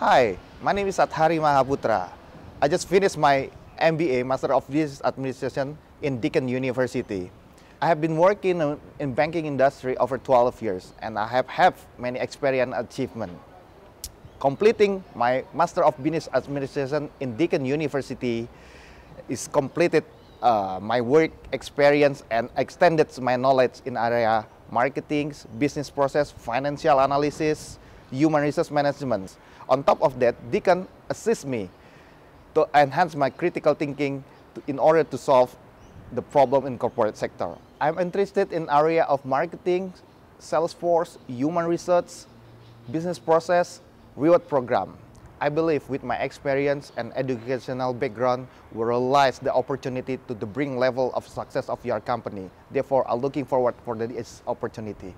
Hi, my name is Athari Mahaputra. I just finished my MBA, Master of Business Administration in Deakin University. I have been working in banking industry over 12 years and I have had many experience achievement. Completing my Master of Business Administration in Deakin University is completed uh, my work experience and extended my knowledge in area marketing, business process, financial analysis, human resource management. On top of that, they can assist me to enhance my critical thinking to, in order to solve the problem in corporate sector. I'm interested in area of marketing, sales force, human research, business process, reward program. I believe with my experience and educational background will realize the opportunity to the bring level of success of your company. Therefore, I'm looking forward for this opportunity.